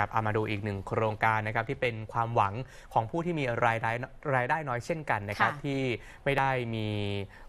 ครับเอามาดูอีกหนึ่งโครงการนะครับที่เป็นความหวังของผู้ที่มีรายได้รายได้น้อยเช่นกันนะครับ ที่ไม่ได้มี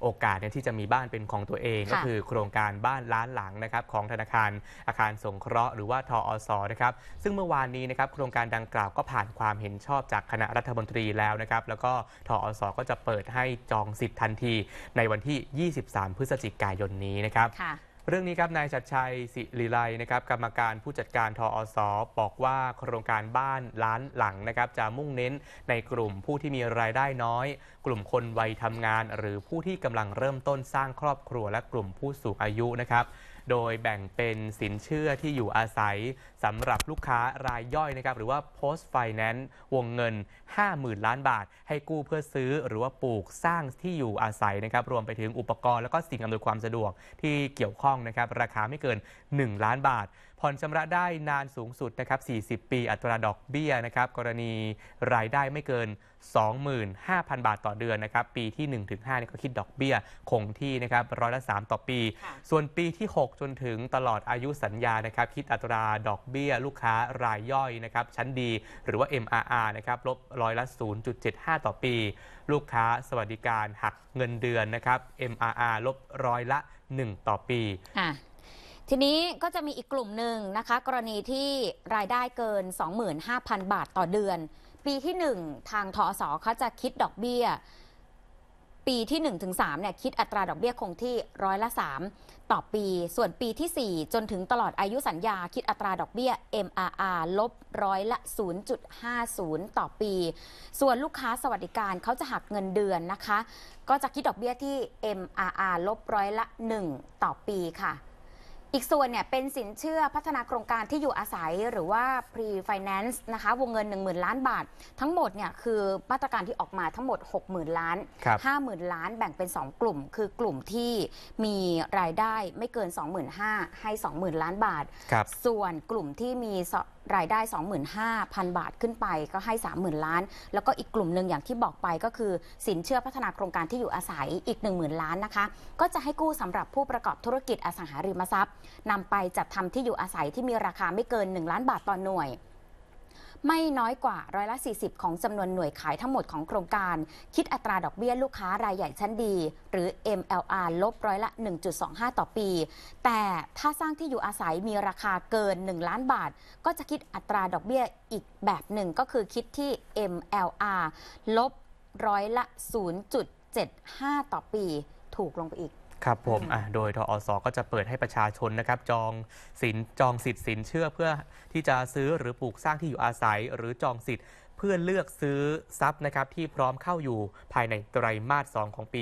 โอกาสที่จะมีบ้านเป็นของตัวเอง ก็คือโครงการบ้านล้านหลังนะครับ ของธนาคารอาคารสงเคราะห์หรือว่าทออสนะครับ ซึ่งเมื่อวานนี้นะครับ โครงการดังกล่าวก็ผ่านความเห็นชอบจากคณะรัฐมนตรีแล้วนะครับ แล้วก็ทออสก็จะเปิดให้จองสิทธิ์ทันทีในวันที่ 23 พฤศจิกายนนี้นะครับค่ะเรื่องนี้ครับ นายชัดชัยสิริไลนะครับกรรมการผู้จัดการทออสบอกว่าโครงการบ้านล้านหลังนะครับจะมุ่งเน้นในกลุ่มผู้ที่มีรายได้น้อย กลุ่มคนวัยทำงาน หรือผู้ที่กำลังเริ่มต้นสร้างครอบครัวและกลุ่มผู้สูงอายุนะครับโดยแบ่งเป็นสินเชื่อที่อยู่อาศัยสำหรับลูกค้ารายย่อยนะครับ หรือว่า post finance วงเงิน50,000ล้านบาท ให้กู้เพื่อซื้อหรือว่าปลูกสร้างที่อยู่อาศัยนะครับ รวมไปถึงอุปกรณ์แล้วก็สิ่งอำนวยความสะดวกที่เกี่ยวข้องนะครับ ราคาไม่เกิน 1 ล้านบาทผ่อนชำระได้นานสูงสุดนะครับ 40 ปี อัตราดอกเบี้ยนะครับ กรณีรายได้ไม่เกิน 25,000 บาทต่อเดือนนะครับ ปีที่ 1-5เนี่ยก็คิดดอกเบี้ยคงที่นะครับ ร้อยละ 3 ต่อปี ส่วนปีที่ 6 จนถึงตลอดอายุสัญญา นะครับ คิดอัตราดอกเบี้ย ลูกค้ารายย่อยนะครับ ชั้นดี หรือว่า MRR นะครับ ลบร้อยละ 0.75 ต่อปี ลูกค้าสวัสดิการหักเงินเดือนนะครับ MRR ลบร้อยละ 1 ต่อปีทีนี้ก็จะมีอีกกลุ่มหนึ่งนะคะกรณีที่รายได้เกิน25,000บาทต่อเดือน ปีที่ 1 ทางทอสอเขาจะคิดดอกเบี้ยปีที่1นถึงสเนี่ยคิดอัตราดอกเบี้ยคงที่ร้อยละ 3 ต่อปี ส่วนปีที่ 4 จนถึงตลอดอายุสัญญาคิดอัตราดอกเบี้ย MRR ลบร้อยละ 0.50 ต่อปี ส่วนลูกค้าสวัสดิการเขาจะหักเงินเดือนนะคะ ก็จะคิดดอกเบี้ยที่ MRR ลบร้อยละ 1 ต่อปีค่ะอีกส่วนเนี่ยเป็นสินเชื่อพัฒนาโครงการที่อยู่อาศัยหรือว่า pre finance นะคะวงเงิน 1 0,000 ล้านบาท ทั้งหมดเนี่ยคือมาตรการที่ออกมาทั้งหมด 60,000ล้าน 50,000 ล้านแบ่งเป็น 2 กลุ่ม คือกลุ่มที่มีรายได้ไม่เกิน 25,000ให้20,000 ล้านบาท ส่วนกลุ่มที่มีรายได้ 25,000 บาทขึ้นไปก็ให้30,000 ล้าน แล้วก็อีกกลุ่มหนึ่งอย่างที่บอกไป ก็คือสินเชื่อพัฒนาโครงการที่อยู่อาศัยอีก 10,000 ล้านนะคะก็จะให้กู้สำหรับผู้ประกอบธุรกิจอสังหาริมทรัพย์นำไปจัดทำที่อยู่อาศัยที่มีราคาไม่เกิน 1 ล้านบาทต่อหน่วย ไม่น้อยกว่าร้อยละ40 ของจำนวนหน่วยขายทั้งหมดของโครงการ คิดอัตราดอกเบี้ยลูกค้ารายใหญ่ชั้นดี หรือ MLR ลบร้อยละ1.25 ต่อปี แต่ถ้าสร้างที่อยู่อาศัยมีราคาเกิน 1 ล้านบาท ก็จะคิดอัตราดอกเบี้ยอีกแบบหนึ่งก็คือคิดที่ MLR ลบร้อยละ0.75 ต่อปีถูกลงไปอีกครับ ผม โดยทอสก็จะเปิดให้ประชาชนนะครับจองสินจองสิทธิ์สินเชื่อเพื่อที่จะซื้อหรือปลูกสร้างที่อยู่อาศัย หรือจองสิทธิ์เพื่อเลือกซื้อทรัพย์นะครับที่พร้อมเข้าอยู่ภายในไตรมาส2ของปี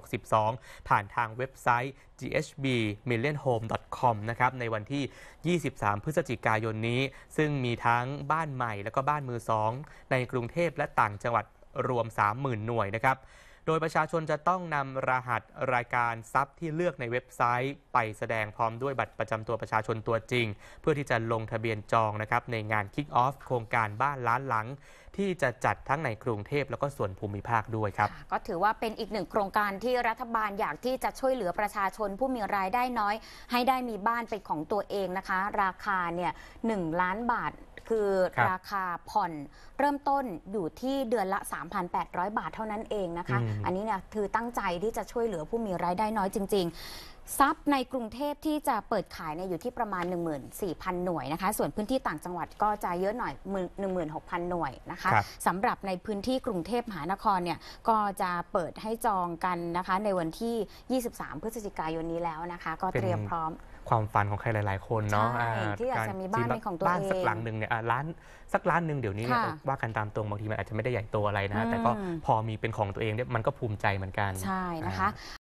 2562 ผ่านทางเว็บไซต์ ghbmillionhome.com นะครับ ในวันที่ 23 พฤศจิกายนนี้ ซึ่งมีทั้งบ้านใหม่และก็บ้านมือสองในกรุงเทพและต่างจังหวัดรวม 30,000หน่วยนะครับโดยประชาชนจะต้องนำรหัสรายการทรัพย์ที่เลือกในเว็บไซต์ ไปแสดงพร้อมด้วยบัตรประจำตัวประชาชนตัวจริง เพื่อที่จะลงทะเบียนจองนะครับในงานคิกออฟโครงการบ้านล้านหลัง ที่จะจัดทั้งในกรุงเทพแล้วก็ส่วนภูมิภาคด้วยครับก็ถือว่าเป็นอีกหนึ่งโครงการที่รัฐบาลอยากที่จะช่วยเหลือประชาชน ผู้มีรายได้น้อย ให้ได้มีบ้านเป็นของตัวเองนะคะราคาเนี่ยหล้านบาทคือครราคาผ่อนเริ่มต้นอยู่ที่เดือนละ 3,800 บาทเท่านั้นเองนะคะออันนี้เนี่ยคือตั้งใจที่จะช่วยเหลือผู้มีรายได้น้อยจริงๆซับในกรุงเทพที่จะเปิดขายเนี่ยอยู่ที่ประมาณ 14,000 หน่วยนะคะ ส่วนพื้นที่ต่างจังหวัดก็จะเยอะหน่อย 16,000 หน่วยนะคะคสำหรับในพื้นที่กรุงเทพมหานครเนี่ย ก็จะเปิดให้จองกันนะคะในวันที่ 23 พฤศจิกายนนี้แล้วนะคะ ก็เตรียมพร้อมความฝันของใครหลายๆคนเนาะที่อยากจะมีบ้านเป็นของตัวเอง บ้านสักหลังหนึ่งเนี่ยร้าน สักร้านหนึ่งเดี๋ยวนี้เนี่ยว่ากันตามตรงบางทีมันอาจจะไม่ได้ใหญ่โตอะไรนะฮะแต่ก็พอมีเป็นของตัวเองเนี่ยมันก็ภูมิใจเหมือนกัน ใช่นะคะ